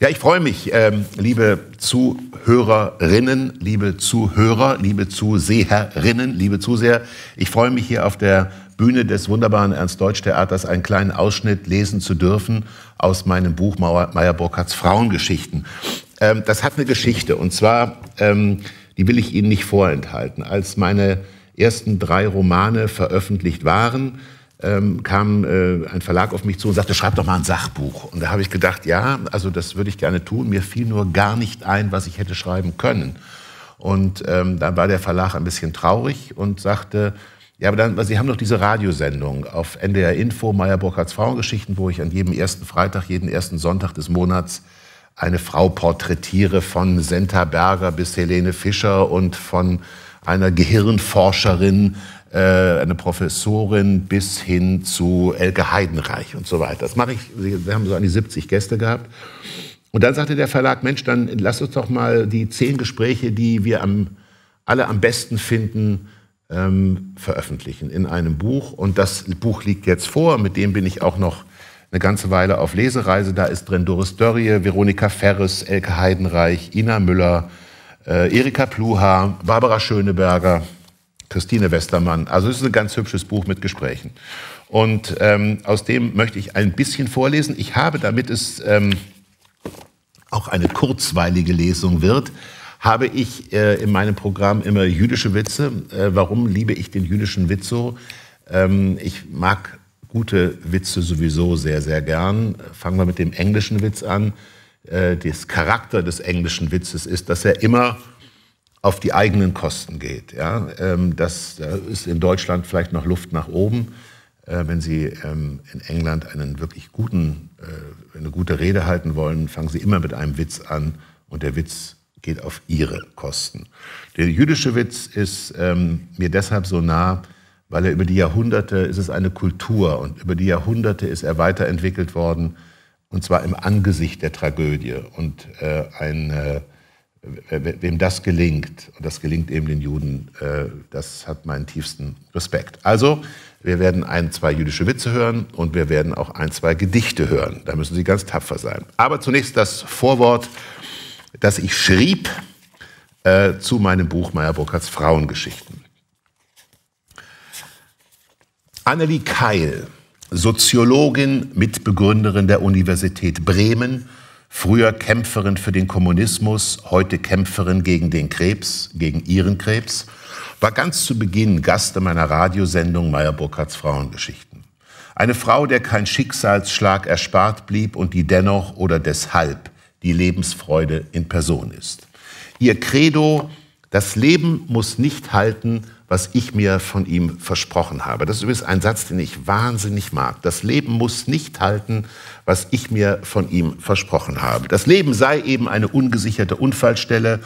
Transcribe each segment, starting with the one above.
Ja, ich freue mich, ähm, liebe Zuhörerinnen, liebe Zuhörer, liebe Zuseherinnen, liebe Zuseher. Ich freue mich hier auf der Bühne des wunderbaren Ernst-Deutsch-Theaters einen kleinen Ausschnitt lesen zu dürfen aus meinem Buch Meyer Burkhardts Frauengeschichten. Ähm, das hat eine Geschichte und zwar, ähm, die will ich Ihnen nicht vorenthalten. Als meine ersten drei Romane veröffentlicht waren, ähm, kam äh, ein Verlag auf mich zu und sagte, schreib doch mal ein Sachbuch. Und da habe ich gedacht, ja, also das würde ich gerne tun. Mir fiel nur gar nicht ein, was ich hätte schreiben können. Und ähm, dann war der Verlag ein bisschen traurig und sagte, ja, aber dann, Sie haben doch diese Radiosendung auf NDR Info, Meier Burkhardts Frauengeschichten, wo ich an jedem ersten Freitag, jeden ersten Sonntag des Monats eine Frau porträtiere, von Senta Berger bis Helene Fischer und von einer Gehirnforscherin äh, eine Professorin bis hin zu Elke Heidenreich und so weiter. Das mache ich. Wir haben so an die 70 Gäste gehabt. Und dann sagte der Verlag, Mensch, dann lass uns doch mal die zehn Gespräche, die wir am, alle am besten finden, ähm, veröffentlichen in einem Buch. Und das Buch liegt jetzt vor, mit dem bin ich auch noch eine ganze Weile auf Lesereise. Da ist drin Doris Dörrie, Veronika Ferres, Elke Heidenreich, Ina Müller, äh, Erika Pluha, Barbara Schöneberger, Christine Westermann. Also es ist ein ganz hübsches Buch mit Gesprächen. Und ähm, aus dem möchte ich ein bisschen vorlesen. Ich habe, damit es ähm, auch eine kurzweilige Lesung wird, habe ich äh, in meinem Programm immer jüdische Witze. Äh, warum liebe ich den jüdischen Witz so? Ähm, ich mag gute Witze sowieso sehr, sehr gern. Fangen wir mit dem englischen Witz an. Äh, das Charakter des englischen Witzes ist, dass er immer auf die eigenen Kosten geht. Ja? Ähm, das, da ist in Deutschland vielleicht noch Luft nach oben. Äh, wenn Sie ähm, in England einen wirklich guten, äh, eine gute Rede halten wollen, fangen Sie immer mit einem Witz an und der Witz geht auf Ihre Kosten. Der jüdische Witz ist ähm, mir deshalb so nah, weil er über die Jahrhunderte ist es eine Kultur und über die Jahrhunderte ist er weiterentwickelt worden und zwar im Angesicht der Tragödie und äh, ein äh, äh, wem das gelingt, und das gelingt eben den Juden, äh, das hat meinen tiefsten Respekt. Also, wir werden ein, zwei jüdische Witze hören und wir werden auch ein, zwei Gedichte hören. Da müssen Sie ganz tapfer sein. Aber zunächst das Vorwort, das ich schrieb äh, zu meinem Buch Meyer Burkhardts Frauengeschichten. Annelie Keil, Soziologin, Mitbegründerin der Universität Bremen, Früher Kämpferin für den Kommunismus, heute Kämpferin gegen den Krebs, gegen ihren Krebs, war ganz zu Beginn Gast in meiner Radiosendung Meyer Burkhardts Frauengeschichten. Eine Frau, der kein Schicksalsschlag erspart blieb und die dennoch oder deshalb die Lebensfreude in Person ist. Ihr Credo, das Leben muss nicht halten, was ich mir von ihm versprochen habe. Das ist übrigens ein Satz, den ich wahnsinnig mag. Das Leben muss nicht halten, was ich mir von ihm versprochen habe. Das Leben sei eben eine ungesicherte Unfallstelle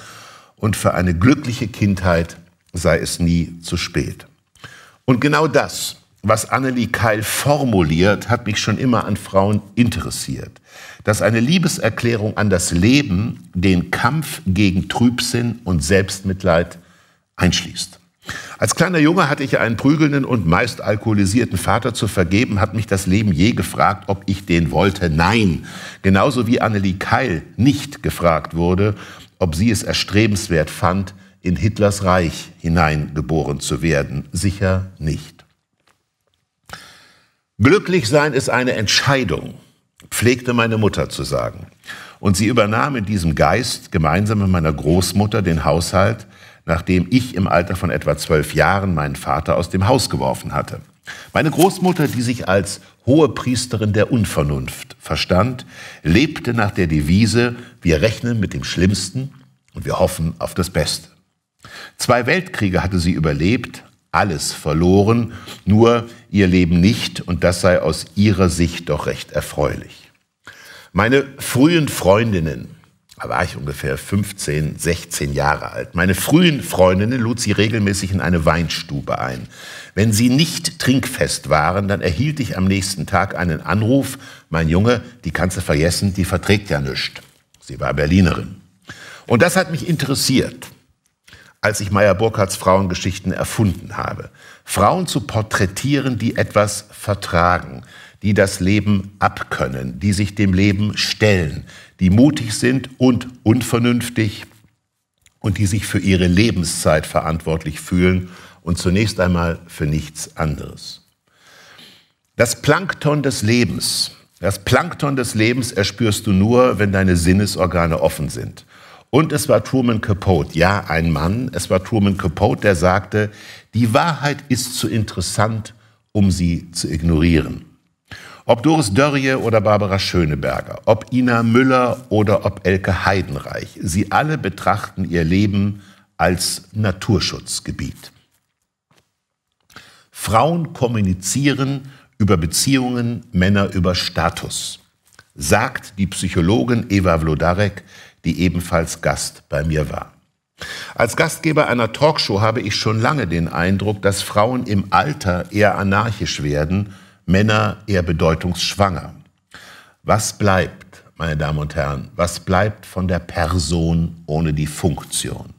und für eine glückliche Kindheit sei es nie zu spät. Und genau das, was Annelie Keil formuliert, hat mich schon immer an Frauen interessiert. Dass eine Liebeserklärung an das Leben den Kampf gegen Trübsinn und Selbstmitleid einschließt. Als kleiner Junge hatte ich einen prügelnden und meist alkoholisierten Vater zu vergeben, hat mich das Leben je gefragt, ob ich den wollte. Nein. Genauso wie Annelie Keil nicht gefragt wurde, ob sie es erstrebenswert fand, in Hitlers Reich hineingeboren zu werden. Sicher nicht. Glücklich sein ist eine Entscheidung, pflegte meine Mutter zu sagen. Und sie übernahm in diesem Geist gemeinsam mit meiner Großmutter den Haushalt, nachdem ich im Alter von etwa zwölf Jahren meinen Vater aus dem Haus geworfen hatte. Meine Großmutter, die sich als hohe Priesterin der Unvernunft verstand, lebte nach der Devise, wir rechnen mit dem Schlimmsten und wir hoffen auf das Beste. Zwei Weltkriege hatte sie überlebt, alles verloren, nur ihr Leben nicht und das sei aus ihrer Sicht doch recht erfreulich. Meine frühen Freundinnen, da war ich ungefähr 15, 16 Jahre alt. Meine frühen Freundinnen lud sie regelmäßig in eine Weinstube ein. Wenn sie nicht trinkfest waren, dann erhielt ich am nächsten Tag einen Anruf, mein Junge, die kannst du vergessen, die verträgt ja nichts. Sie war Berlinerin. Und das hat mich interessiert, als ich Meyer Burkhardts Frauengeschichten erfunden habe. Frauen zu porträtieren, die etwas vertragen, die das Leben abkönnen, die sich dem Leben stellen, die mutig sind und unvernünftig und die sich für ihre Lebenszeit verantwortlich fühlen und zunächst einmal für nichts anderes. Das Plankton des Lebens, das Plankton des Lebens erspürst du nur, wenn deine Sinnesorgane offen sind. Und es war Truman Capote, ja, ein Mann, es war Truman Capote, der sagte, die Wahrheit ist zu interessant, um sie zu ignorieren. Ob Doris Dörrie oder Barbara Schöneberger, ob Ina Müller oder ob Elke Heidenreich, sie alle betrachten ihr Leben als Naturschutzgebiet. Frauen kommunizieren über Beziehungen, Männer über Status, sagt die Psychologin Eva Vlodarek, die ebenfalls Gast bei mir war. Als Gastgeber einer Talkshow habe ich schon lange den Eindruck, dass Frauen im Alter eher anarchisch werden Männer eher bedeutungsschwanger. Was bleibt, meine Damen und Herren, was bleibt von der Person ohne die Funktion?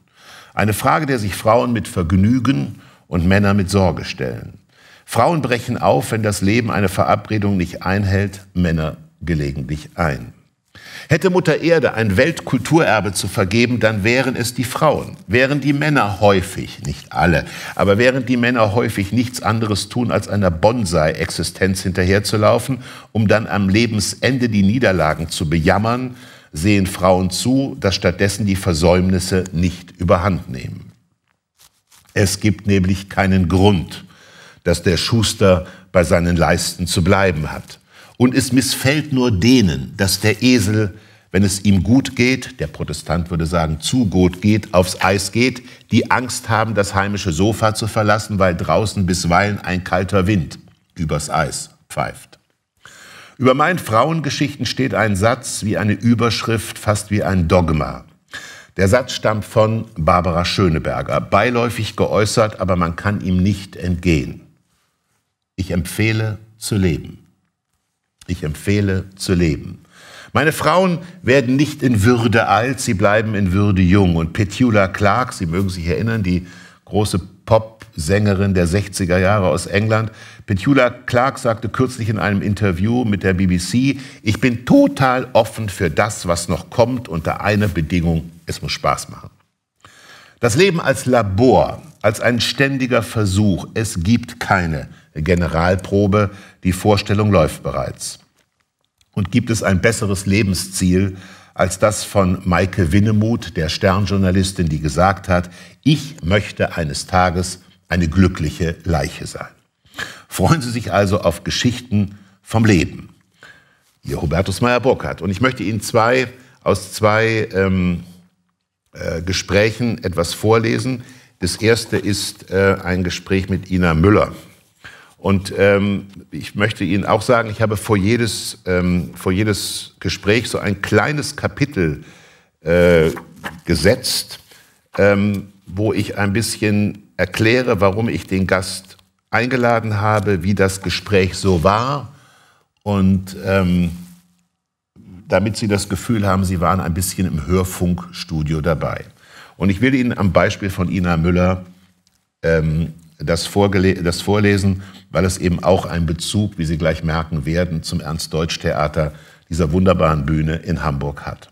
Eine Frage, der sich Frauen mit Vergnügen und Männer mit Sorge stellen. Frauen brechen auf, wenn das Leben eine Verabredung nicht einhält, Männer gelegentlich ein. Hätte Mutter Erde ein Weltkulturerbe zu vergeben, dann wären es die Frauen. Wären die Männer häufig, nicht alle, aber wären die Männer häufig nichts anderes tun, als einer Bonsai-Existenz hinterherzulaufen, um dann am Lebensende die Niederlagen zu bejammern, sehen Frauen zu, dass stattdessen die Versäumnisse nicht überhand nehmen. Es gibt nämlich keinen Grund, dass der Schuster bei seinen Leisten zu bleiben hat. Und es missfällt nur denen, dass der Esel, wenn es ihm gut geht, der Protestant würde sagen, zu gut geht, aufs Eis geht, die Angst haben, das heimische Sofa zu verlassen, weil draußen bisweilen ein kalter Wind übers Eis pfeift. Über meinen Frauengeschichten steht ein Satz wie eine Überschrift, fast wie ein Dogma. Der Satz stammt von Barbara Schöneberger, beiläufig geäußert, aber man kann ihm nicht entgehen. Ich empfehle zu leben. Ich empfehle zu leben. Meine Frauen werden nicht in Würde alt, sie bleiben in Würde jung. Und Petula Clark, Sie mögen sich erinnern, die große Pop-Sängerin der 60er Jahre aus England. Petula Clark sagte kürzlich in einem Interview mit der BBC, ich bin total offen für das, was noch kommt, unter einer Bedingung, es muss Spaß machen. Das Leben als Labor, als ein ständiger Versuch, es gibt keine Generalprobe, die Vorstellung läuft bereits. Und gibt es ein besseres Lebensziel als das von Maike Winnemuth, der Sternjournalistin, die gesagt hat, ich möchte eines Tages eine glückliche Leiche sein. Freuen Sie sich also auf Geschichten vom Leben. Ihr Hubertus Meyer-Burkhardt. Und ich möchte Ihnen zwei, aus zwei ähm, äh, Gesprächen etwas vorlesen. Das erste ist äh, ein Gespräch mit Ina Müller. Und ähm, ich möchte Ihnen auch sagen, ich habe vor jedes, ähm, vor jedes Gespräch so ein kleines Kapitel äh, gesetzt, ähm, wo ich ein bisschen erkläre, warum ich den Gast eingeladen habe, wie das Gespräch so war. Und ähm, damit Sie das Gefühl haben, Sie waren ein bisschen im Hörfunkstudio dabei. Und ich will Ihnen am Beispiel von Ina Müller ähm, das, das, Vorlesen, weil es eben auch einen Bezug, wie Sie gleich merken werden, zum Ernst-Deutsch-Theater dieser wunderbaren Bühne in Hamburg hat.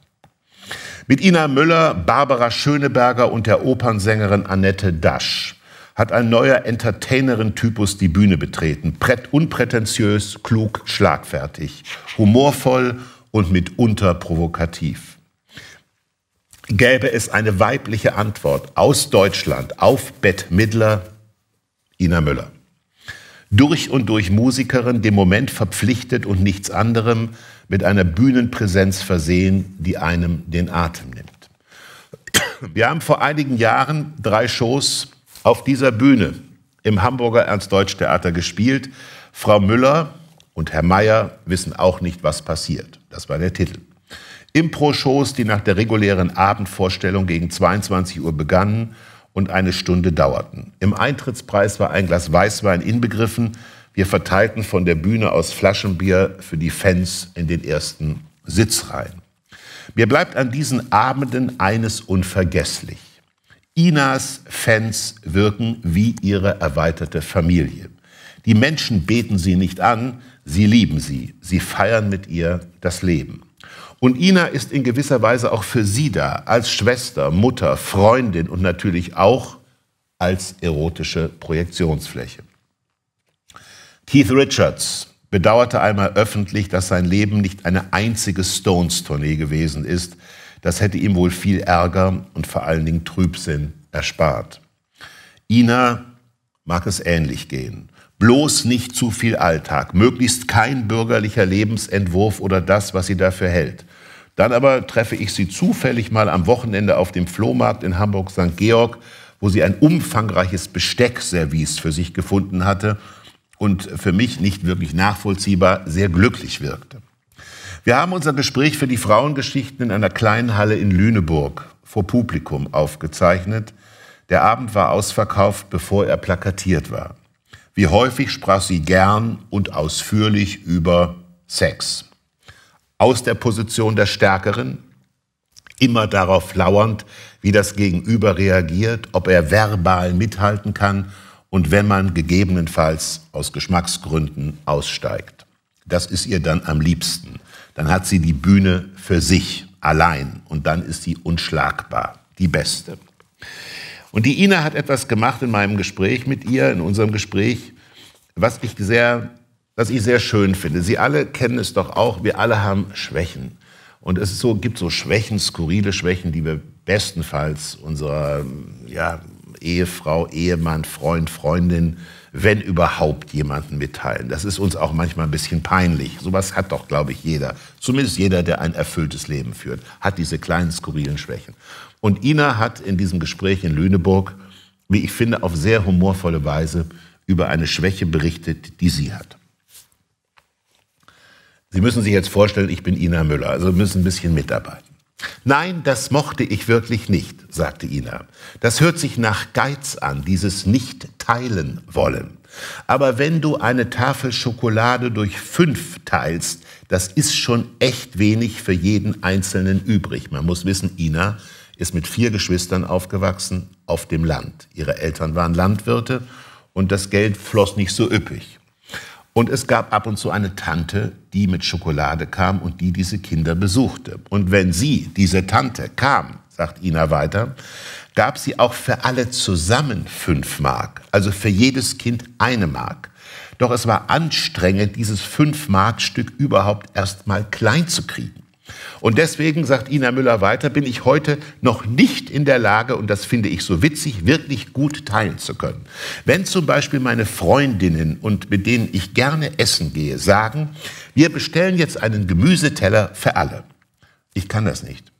Mit Ina Müller, Barbara Schöneberger und der Opernsängerin Annette Dasch hat ein neuer Entertainerin-Typus die Bühne betreten. Prät unprätentiös, klug, schlagfertig, humorvoll und mitunter provokativ. Gäbe es eine weibliche Antwort aus Deutschland auf Bett Midler, Ina Müller. Durch und durch Musikerin, dem Moment verpflichtet und nichts anderem, mit einer Bühnenpräsenz versehen, die einem den Atem nimmt. Wir haben vor einigen Jahren drei Shows auf dieser Bühne im Hamburger Ernst-Deutsch-Theater gespielt. Frau Müller und Herr Mayer wissen auch nicht, was passiert. Das war der Titel. Impro-Shows, die nach der regulären Abendvorstellung gegen 22 Uhr begannen, und eine Stunde dauerten. Im Eintrittspreis war ein Glas Weißwein inbegriffen. Wir verteilten von der Bühne aus Flaschenbier für die Fans in den ersten Sitzreihen. Mir bleibt an diesen Abenden eines unvergesslich. Inas Fans wirken wie ihre erweiterte Familie. Die Menschen beten sie nicht an, sie lieben sie, sie feiern mit ihr das Leben. Und Ina ist in gewisser Weise auch für sie da, als Schwester, Mutter, Freundin und natürlich auch als erotische Projektionsfläche. Keith Richards bedauerte einmal öffentlich, dass sein Leben nicht eine einzige Stones-Tournee gewesen ist. Das hätte ihm wohl viel Ärger und vor allen Dingen Trübsinn erspart. Ina mag es ähnlich gehen. Bloß nicht zu viel Alltag, möglichst kein bürgerlicher Lebensentwurf oder das, was sie dafür hält. Dann aber treffe ich sie zufällig mal am Wochenende auf dem Flohmarkt in Hamburg St. Georg, wo sie ein umfangreiches Besteckservice für sich gefunden hatte und für mich nicht wirklich nachvollziehbar sehr glücklich wirkte. Wir haben unser Gespräch für die Frauengeschichten in einer kleinen Halle in Lüneburg vor Publikum aufgezeichnet. Der Abend war ausverkauft, bevor er plakatiert war. Wie häufig sprach sie gern und ausführlich über Sex. Aus der Position der Stärkeren, immer darauf lauernd, wie das Gegenüber reagiert, ob er verbal mithalten kann und wenn man gegebenenfalls aus Geschmacksgründen aussteigt. Das ist ihr dann am liebsten. Dann hat sie die Bühne für sich, allein, und dann ist sie unschlagbar, die beste. Und die Ina hat etwas gemacht in meinem Gespräch mit ihr, in unserem Gespräch, was ich sehr, was ich sehr schön finde. Sie alle kennen es doch auch, wir alle haben Schwächen. Und es ist so, gibt so Schwächen, skurrile Schwächen, die wir bestenfalls unserer ja, Ehefrau, Ehemann, Freund, Freundin, wenn überhaupt, jemanden mitteilen. Das ist uns auch manchmal ein bisschen peinlich. Sowas hat doch, glaube ich, jeder. Zumindest jeder, der ein erfülltes Leben führt, hat diese kleinen skurrilen Schwächen. Und Ina hat in diesem Gespräch in Lüneburg, wie ich finde, auf sehr humorvolle Weise über eine Schwäche berichtet, die sie hat. Sie müssen sich jetzt vorstellen, ich bin Ina Müller, also müssen ein bisschen mitarbeiten. Nein, das mochte ich wirklich nicht, sagte Ina. Das hört sich nach Geiz an, dieses nicht teilen wollen. Aber wenn du eine Tafel Schokolade durch fünf teilst, das ist schon echt wenig für jeden Einzelnen übrig. Man muss wissen, Ina ist mit vier Geschwistern aufgewachsen auf dem Land. Ihre Eltern waren Landwirte und das Geld floss nicht so üppig. Und es gab ab und zu eine Tante, die mit Schokolade kam und die diese Kinder besuchte. Und wenn sie, diese Tante, kam, sagt Ina weiter, gab sie auch für alle zusammen fünf Mark, also für jedes Kind eine Mark. Doch es war anstrengend, dieses fünf Mark Stück überhaupt erst mal klein zu kriegen. Und deswegen, sagt Ina Müller weiter, bin ich heute noch nicht in der Lage, und das finde ich so witzig, wirklich gut teilen zu können. Wenn zum Beispiel meine Freundinnen und mit denen ich gerne essen gehe, sagen, wir bestellen jetzt einen Gemüseteller für alle. Ich kann das nicht.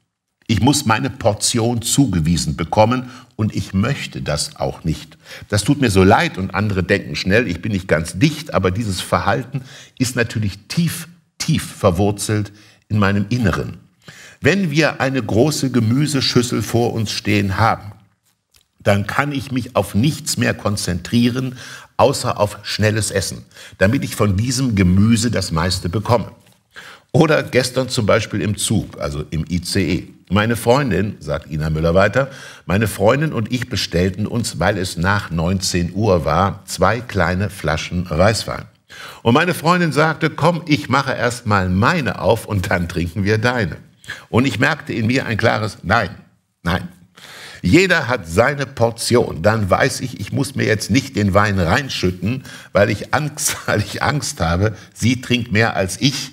Ich muss meine Portion zugewiesen bekommen und ich möchte das auch nicht. Das tut mir so leid und andere denken schnell, ich bin nicht ganz dicht, aber dieses Verhalten ist natürlich tief, tief verwurzelt in meinem Inneren. Wenn wir eine große Gemüseschüssel vor uns stehen haben, dann kann ich mich auf nichts mehr konzentrieren, außer auf schnelles Essen, damit ich von diesem Gemüse das meiste bekomme. Oder gestern zum Beispiel im Zug, also im ICE. Meine Freundin, sagt Ina Müller weiter, meine Freundin und ich bestellten uns, weil es nach 19 Uhr war, zwei kleine Flaschen Reiswein. Und meine Freundin sagte, komm, ich mache erst mal meine auf und dann trinken wir deine. Und ich merkte in mir ein klares Nein, nein. Jeder hat seine Portion. Dann weiß ich, ich muss mir jetzt nicht den Wein reinschütten, weil ich Angst, weil ich Angst habe, sie trinkt mehr als ich.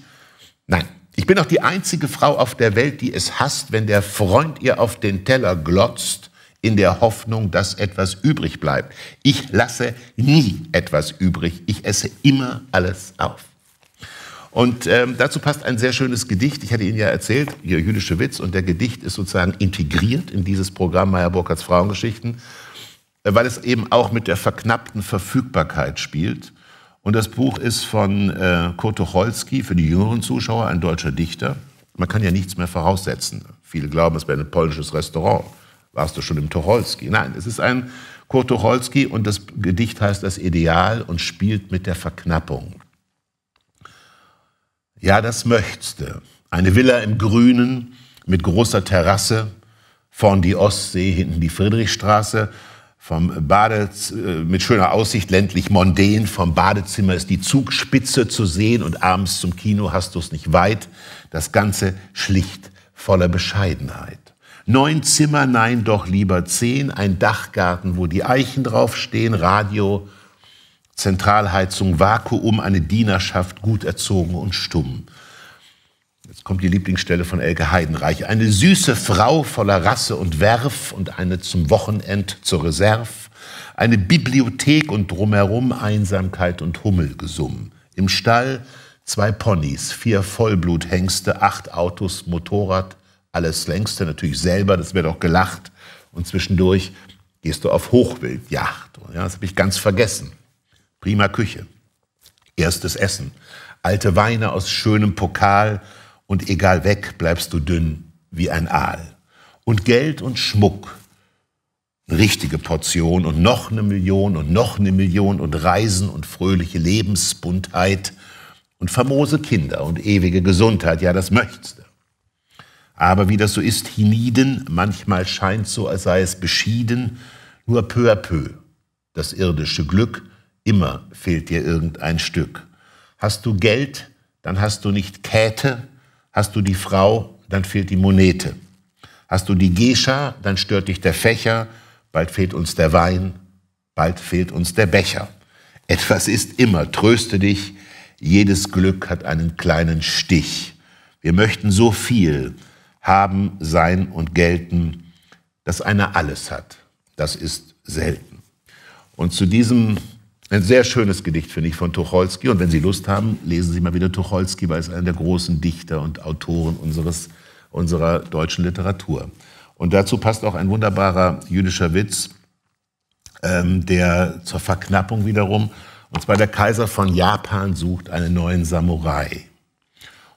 Nein. Ich bin auch die einzige Frau auf der Welt, die es hasst, wenn der Freund ihr auf den Teller glotzt in der Hoffnung, dass etwas übrig bleibt. Ich lasse nie etwas übrig. Ich esse immer alles auf. Und ähm, dazu passt ein sehr schönes Gedicht. Ich hatte Ihnen ja erzählt, Ihr jüdische Witz. Und der Gedicht ist sozusagen integriert in dieses Programm Meyer Burkhardts Frauengeschichten, äh, weil es eben auch mit der verknappten Verfügbarkeit spielt. Und das Buch ist von äh, Kurt Tucholsky, für die jüngeren Zuschauer, ein deutscher Dichter. Man kann ja nichts mehr voraussetzen. Viele glauben, es wäre ein polnisches Restaurant. Warst du schon im Tucholsky? Nein, es ist ein Kurt Tucholsky und das Gedicht heißt Das Ideal und spielt mit der Verknappung. Ja, das möchtste. Eine Villa im Grünen mit großer Terrasse, vorn die Ostsee, hinten die Friedrichstraße, vom Bade äh, mit schöner Aussicht ländlich mondän, vom Badezimmer ist die Zugspitze zu sehen und abends zum Kino hast du es nicht weit. Das Ganze schlicht voller Bescheidenheit. Neun Zimmer, nein, doch lieber zehn. Ein Dachgarten, wo die Eichen draufstehen, Radio, Zentralheizung, Vakuum, eine Dienerschaft, gut erzogen und stumm. Jetzt kommt die Lieblingsstelle von Elke Heidenreich. Eine süße Frau voller Rasse und Werf und eine zum Wochenend zur Reserve. Eine Bibliothek und drumherum Einsamkeit und Hummelgesumm. Im Stall zwei Ponys, vier Vollbluthengste, acht Autos, Motorrad, alles längste natürlich selber, das wird auch gelacht. Und zwischendurch gehst du auf Hochwildjacht. Ja, das habe ich ganz vergessen. Prima Küche, erstes Essen, alte Weine aus schönem Pokal und egal weg bleibst du dünn wie ein Aal. Und Geld und Schmuck, eine richtige Portion und noch eine Million und noch eine Million und Reisen und fröhliche Lebensbuntheit und famose Kinder und ewige Gesundheit, ja, das möchtest du. Aber wie das so ist, hienieden, manchmal scheint so, als sei es beschieden, nur peu à peu. Das irdische Glück, immer fehlt dir irgendein Stück. Hast du Geld, dann hast du nicht Käthe, hast du die Frau, dann fehlt die Monete. Hast du die Gescha, dann stört dich der Fächer, bald fehlt uns der Wein, bald fehlt uns der Becher. Etwas ist immer, tröste dich, jedes Glück hat einen kleinen Stich. Wir möchten so viel, haben, sein und gelten, dass einer alles hat. Das ist selten. Und zu diesem, ein sehr schönes Gedicht, finde ich, von Tucholsky. Und wenn Sie Lust haben, lesen Sie mal wieder Tucholsky, weil er ist einer der großen Dichter und Autoren unseres, unserer deutschen Literatur. Und dazu passt auch ein wunderbarer jüdischer Witz, ähm, der zur Verknappung wiederum, und zwar der Kaiser von Japan sucht einen neuen Samurai.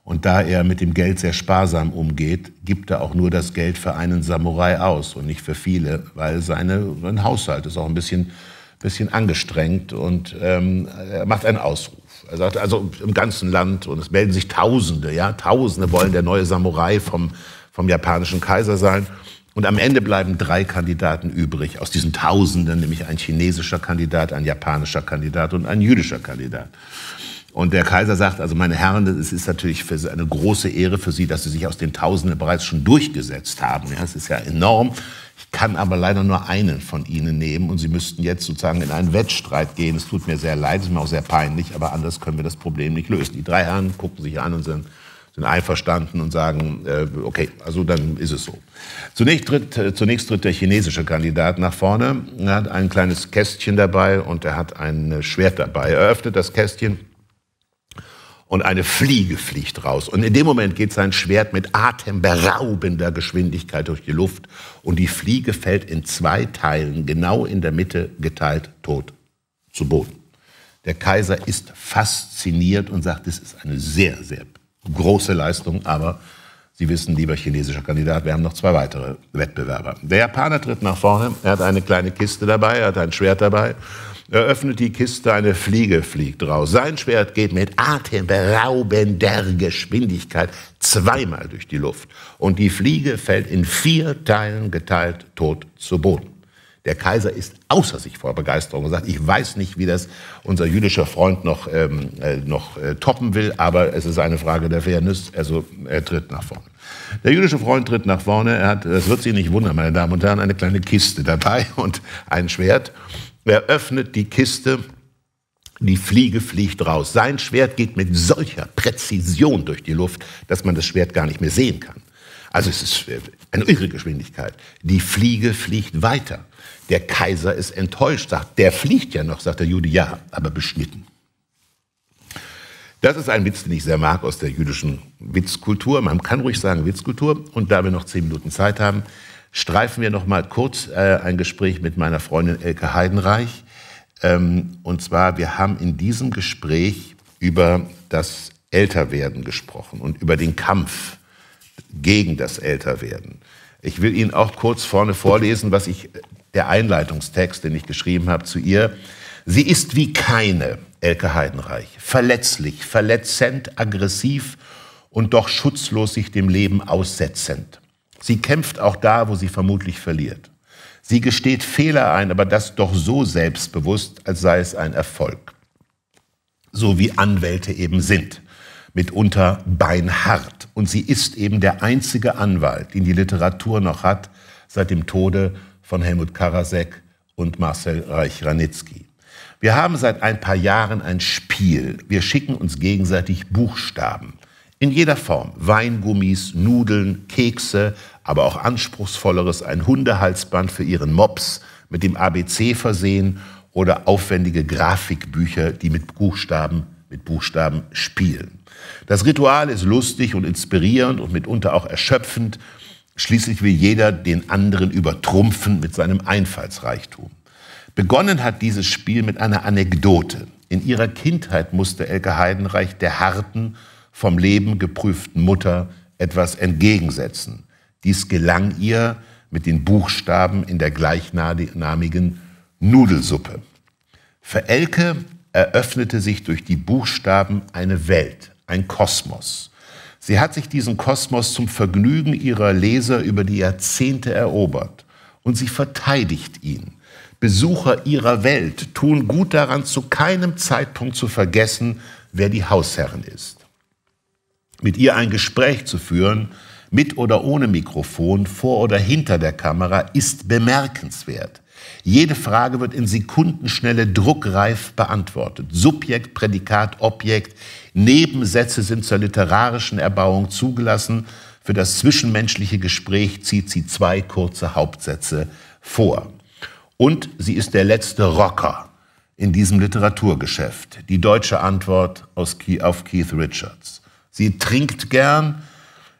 Und da er mit dem Geld sehr sparsam umgeht, gibt er auch nur das Geld für einen Samurai aus und nicht für viele, weil seine, sein Haushalt ist auch ein bisschen, bisschen angestrengt und ähm, er macht einen Ausruf. Er sagt, also im ganzen Land, und es melden sich Tausende, ja, Tausende wollen der neue Samurai vom, vom japanischen Kaiser sein. Und am Ende bleiben drei Kandidaten übrig aus diesen Tausenden, nämlich ein chinesischer Kandidat, ein japanischer Kandidat und ein jüdischer Kandidat. Und der Kaiser sagt, also meine Herren, es ist natürlich eine große Ehre für Sie, dass Sie sich aus den Tausenden bereits schon durchgesetzt haben. Ja, es ist ja enorm. Ich kann aber leider nur einen von Ihnen nehmen und Sie müssten jetzt sozusagen in einen Wettstreit gehen. Es tut mir sehr leid, es ist mir auch sehr peinlich, aber anders können wir das Problem nicht lösen. Die drei Herren gucken sich an und sind, sind einverstanden und sagen, äh, okay, also dann ist es so. Zunächst tritt, äh, zunächst tritt der chinesische Kandidat nach vorne. Er hat ein kleines Kästchen dabei und er hat ein Schwert dabei. Er öffnet das Kästchen und eine Fliege fliegt raus. Und in dem Moment geht sein Schwert mit atemberaubender Geschwindigkeit durch die Luft und die Fliege fällt in zwei Teilen, genau in der Mitte geteilt, tot zu Boden. Der Kaiser ist fasziniert und sagt, das ist eine sehr, sehr große Leistung, aber Sie wissen, lieber chinesischer Kandidat, wir haben noch zwei weitere Wettbewerber. Der Japaner tritt nach vorne, er hat eine kleine Kiste dabei, er hat ein Schwert dabei er öffnet die Kiste, eine Fliege fliegt raus. Sein Schwert geht mit atemberaubender Geschwindigkeit zweimal durch die Luft. Und die Fliege fällt in vier Teilen geteilt tot zu Boden. Der Kaiser ist außer sich vor Begeisterung und sagt, ich weiß nicht, wie das unser jüdischer Freund noch, ähm, äh, noch äh, toppen will, aber es ist eine Frage der Fairness, also er tritt nach vorne. Der jüdische Freund tritt nach vorne, er hat, das wird Sie nicht wundern, meine Damen und Herren, eine kleine Kiste dabei und ein Schwert er öffnet die Kiste, die Fliege fliegt raus. Sein Schwert geht mit solcher Präzision durch die Luft, dass man das Schwert gar nicht mehr sehen kann. Also es ist äh, eine irre Geschwindigkeit. Die Fliege fliegt weiter. Der Kaiser ist enttäuscht, sagt, der fliegt ja noch, sagt der Jude, ja, aber beschnitten. Das ist ein Witz, den ich sehr mag aus der jüdischen Witzkultur. Man kann ruhig sagen Witzkultur. Und da wir noch zehn Minuten Zeit haben, streifen wir noch mal kurz äh, ein Gespräch mit meiner Freundin Elke Heidenreich. Ähm, und zwar, wir haben in diesem Gespräch über das Älterwerden gesprochen und über den Kampf gegen das Älterwerden. Ich will Ihnen auch kurz vorne vorlesen, was ich der Einleitungstext, den ich geschrieben habe, zu ihr. Sie ist wie keine Elke Heidenreich, verletzlich, verletzend, aggressiv und doch schutzlos sich dem Leben aussetzend. Sie kämpft auch da, wo sie vermutlich verliert. Sie gesteht Fehler ein, aber das doch so selbstbewusst, als sei es ein Erfolg. So wie Anwälte eben sind. Mitunter beinhart. Und sie ist eben der einzige Anwalt, den die Literatur noch hat, seit dem Tode von Helmut Karasek und Marcel Reich-Ranitzky. Wir haben seit ein paar Jahren ein Spiel. Wir schicken uns gegenseitig Buchstaben. In jeder Form. Weingummis, Nudeln, Kekse, aber auch anspruchsvolleres, ein Hundehalsband für ihren Mops mit dem ABC versehen oder aufwendige Grafikbücher, die mit Buchstaben, mit Buchstaben spielen. Das Ritual ist lustig und inspirierend und mitunter auch erschöpfend. Schließlich will jeder den anderen übertrumpfen mit seinem Einfallsreichtum. Begonnen hat dieses Spiel mit einer Anekdote. In ihrer Kindheit musste Elke Heidenreich der harten vom Leben geprüften Mutter etwas entgegensetzen. Dies gelang ihr mit den Buchstaben in der gleichnamigen Nudelsuppe. Für Elke eröffnete sich durch die Buchstaben eine Welt, ein Kosmos. Sie hat sich diesen Kosmos zum Vergnügen ihrer Leser über die Jahrzehnte erobert und sie verteidigt ihn. Besucher ihrer Welt tun gut daran, zu keinem Zeitpunkt zu vergessen, wer die Hausherrin ist mit ihr ein Gespräch zu führen, mit oder ohne Mikrofon, vor oder hinter der Kamera, ist bemerkenswert. Jede Frage wird in Sekundenschnelle druckreif beantwortet. Subjekt, Prädikat, Objekt, Nebensätze sind zur literarischen Erbauung zugelassen. Für das zwischenmenschliche Gespräch zieht sie zwei kurze Hauptsätze vor. Und sie ist der letzte Rocker in diesem Literaturgeschäft. Die deutsche Antwort auf Keith Richards. Sie trinkt gern,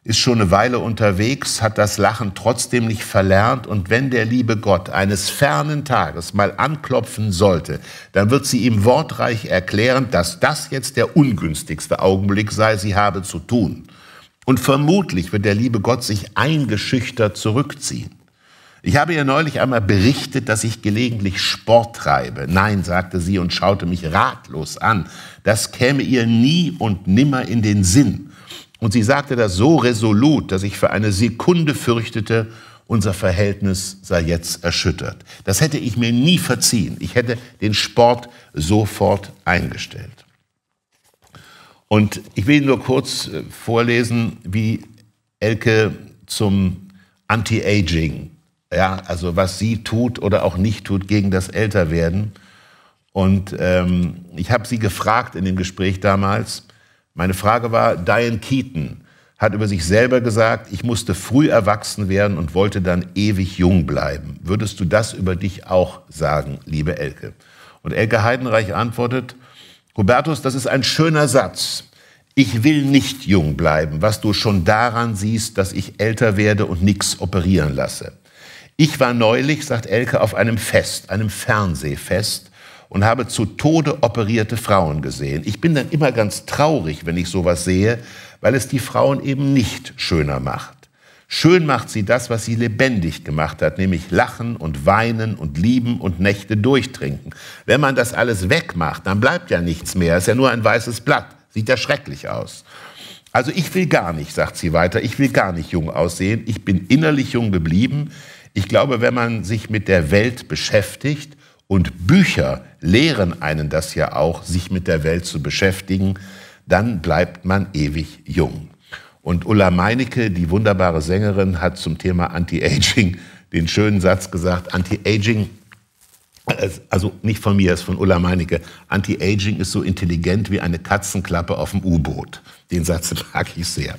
ist schon eine Weile unterwegs, hat das Lachen trotzdem nicht verlernt und wenn der liebe Gott eines fernen Tages mal anklopfen sollte, dann wird sie ihm wortreich erklären, dass das jetzt der ungünstigste Augenblick sei, sie habe zu tun. Und vermutlich wird der liebe Gott sich eingeschüchtert zurückziehen. Ich habe ihr neulich einmal berichtet, dass ich gelegentlich Sport treibe. Nein, sagte sie und schaute mich ratlos an. Das käme ihr nie und nimmer in den Sinn. Und sie sagte das so resolut, dass ich für eine Sekunde fürchtete, unser Verhältnis sei jetzt erschüttert. Das hätte ich mir nie verziehen. Ich hätte den Sport sofort eingestellt. Und ich will nur kurz äh, vorlesen, wie Elke zum Anti-Aging ja, also was sie tut oder auch nicht tut gegen das Älterwerden. Und ähm, ich habe sie gefragt in dem Gespräch damals. Meine Frage war, Diane Keaton hat über sich selber gesagt, ich musste früh erwachsen werden und wollte dann ewig jung bleiben. Würdest du das über dich auch sagen, liebe Elke? Und Elke Heidenreich antwortet, Hubertus, das ist ein schöner Satz. Ich will nicht jung bleiben, was du schon daran siehst, dass ich älter werde und nichts operieren lasse. Ich war neulich, sagt Elke, auf einem Fest, einem Fernsehfest und habe zu Tode operierte Frauen gesehen. Ich bin dann immer ganz traurig, wenn ich sowas sehe, weil es die Frauen eben nicht schöner macht. Schön macht sie das, was sie lebendig gemacht hat, nämlich lachen und weinen und lieben und Nächte durchtrinken. Wenn man das alles wegmacht, dann bleibt ja nichts mehr, ist ja nur ein weißes Blatt. Sieht ja schrecklich aus. Also ich will gar nicht, sagt sie weiter, ich will gar nicht jung aussehen. Ich bin innerlich jung geblieben. Ich glaube, wenn man sich mit der Welt beschäftigt, und Bücher lehren einen das ja auch, sich mit der Welt zu beschäftigen, dann bleibt man ewig jung. Und Ulla Meinecke, die wunderbare Sängerin, hat zum Thema Anti-Aging den schönen Satz gesagt, Anti-Aging, also nicht von mir, es ist von Ulla Meinecke, Anti-Aging ist so intelligent wie eine Katzenklappe auf dem U-Boot. Den Satz mag ich sehr.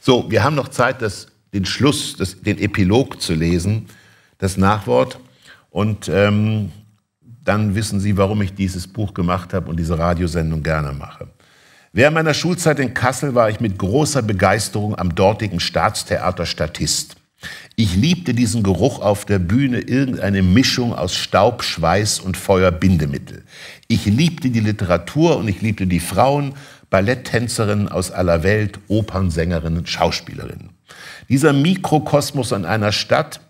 So, wir haben noch Zeit, das den Schluss, das, den Epilog zu lesen, das Nachwort. Und ähm, dann wissen Sie, warum ich dieses Buch gemacht habe und diese Radiosendung gerne mache. Während meiner Schulzeit in Kassel war ich mit großer Begeisterung am dortigen Staatstheater Statist. Ich liebte diesen Geruch auf der Bühne, irgendeine Mischung aus Staub, Schweiß und Feuerbindemittel. Ich liebte die Literatur und ich liebte die Frauen, Balletttänzerinnen aus aller Welt, Opernsängerinnen, Schauspielerinnen. Dieser Mikrokosmos an einer Stadt,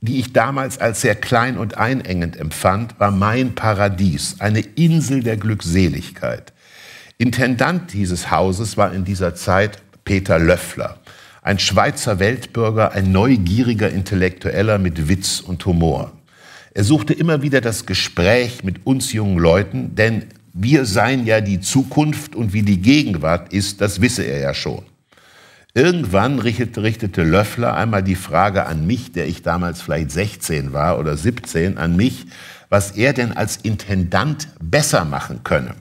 die ich damals als sehr klein und einengend empfand, war mein Paradies, eine Insel der Glückseligkeit. Intendant dieses Hauses war in dieser Zeit Peter Löffler, ein Schweizer Weltbürger, ein neugieriger Intellektueller mit Witz und Humor. Er suchte immer wieder das Gespräch mit uns jungen Leuten, denn wir seien ja die Zukunft und wie die Gegenwart ist, das wisse er ja schon. Irgendwann richtete, Löffler einmal die Frage an mich, der ich damals vielleicht 16 war oder 17, an mich, was er denn als Intendant besser machen könne.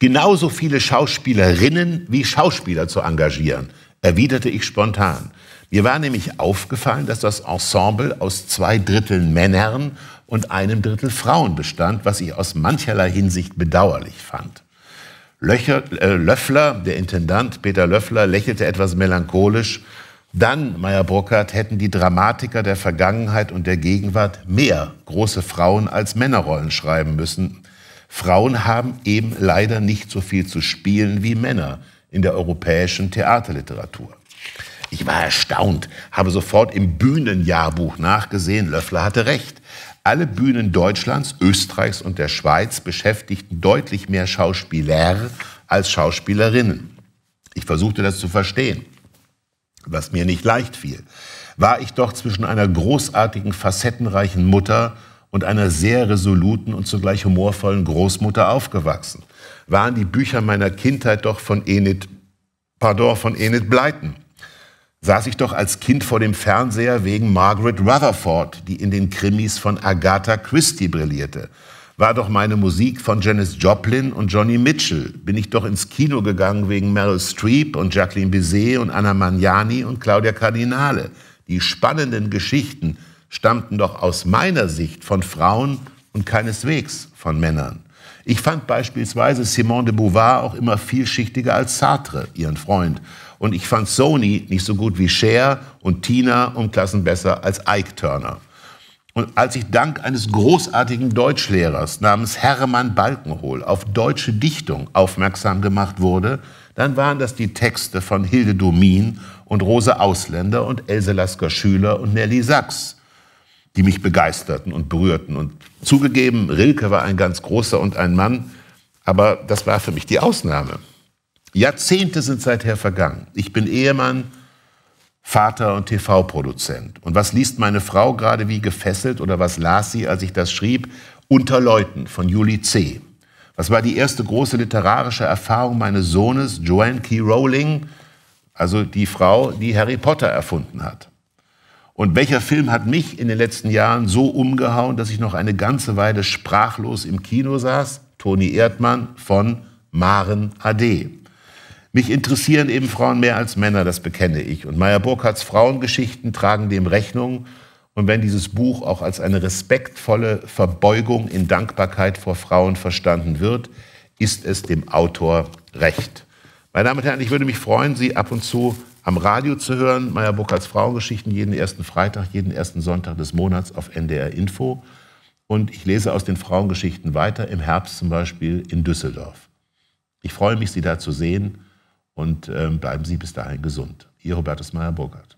Genauso viele Schauspielerinnen wie Schauspieler zu engagieren, erwiderte ich spontan. Mir war nämlich aufgefallen, dass das Ensemble aus zwei Dritteln Männern und einem Drittel Frauen bestand, was ich aus mancherlei Hinsicht bedauerlich fand. Löcher, äh, Löffler, der Intendant Peter Löffler, lächelte etwas melancholisch. Dann, Meyer Burkhardt, hätten die Dramatiker der Vergangenheit und der Gegenwart mehr große Frauen als Männerrollen schreiben müssen. Frauen haben eben leider nicht so viel zu spielen wie Männer in der europäischen Theaterliteratur. Ich war erstaunt, habe sofort im Bühnenjahrbuch nachgesehen, Löffler hatte recht. Alle Bühnen Deutschlands, Österreichs und der Schweiz beschäftigten deutlich mehr Schauspieler als Schauspielerinnen. Ich versuchte das zu verstehen, was mir nicht leicht fiel. War ich doch zwischen einer großartigen, facettenreichen Mutter und einer sehr resoluten und zugleich humorvollen Großmutter aufgewachsen. Waren die Bücher meiner Kindheit doch von Enid, pardon, von Enid Bleiten? saß ich doch als Kind vor dem Fernseher wegen Margaret Rutherford, die in den Krimis von Agatha Christie brillierte. War doch meine Musik von Janis Joplin und Johnny Mitchell. Bin ich doch ins Kino gegangen wegen Meryl Streep und Jacqueline Bizet und Anna Magnani und Claudia Cardinale. Die spannenden Geschichten stammten doch aus meiner Sicht von Frauen und keineswegs von Männern. Ich fand beispielsweise Simone de Beauvoir auch immer vielschichtiger als Sartre, ihren Freund. Und ich fand Sony nicht so gut wie Cher und Tina um Klassen besser als Ike Turner. Und als ich dank eines großartigen Deutschlehrers namens Hermann Balkenhol auf deutsche Dichtung aufmerksam gemacht wurde, dann waren das die Texte von Hilde Domin und Rose Ausländer und Else Lasker Schüler und Nelly Sachs, die mich begeisterten und berührten. Und zugegeben, Rilke war ein ganz großer und ein Mann, aber das war für mich die Ausnahme. Jahrzehnte sind seither vergangen. Ich bin Ehemann, Vater und TV-Produzent. Und was liest meine Frau gerade wie gefesselt oder was las sie, als ich das schrieb? Unter Leuten von Julie C. Was war die erste große literarische Erfahrung meines Sohnes, Joanne Key Rowling, also die Frau, die Harry Potter erfunden hat? Und welcher Film hat mich in den letzten Jahren so umgehauen, dass ich noch eine ganze Weile sprachlos im Kino saß? Toni Erdmann von Maren AD. Mich interessieren eben Frauen mehr als Männer, das bekenne ich. Und Meyer Burkhardts Frauengeschichten tragen dem Rechnung. Und wenn dieses Buch auch als eine respektvolle Verbeugung in Dankbarkeit vor Frauen verstanden wird, ist es dem Autor recht. Meine Damen und Herren, ich würde mich freuen, Sie ab und zu am Radio zu hören. Meyer Burkhardts Frauengeschichten jeden ersten Freitag, jeden ersten Sonntag des Monats auf NDR Info. Und ich lese aus den Frauengeschichten weiter, im Herbst zum Beispiel in Düsseldorf. Ich freue mich, Sie da zu sehen und ähm, bleiben Sie bis dahin gesund. Ihr Robertus Meyer-Burkhardt.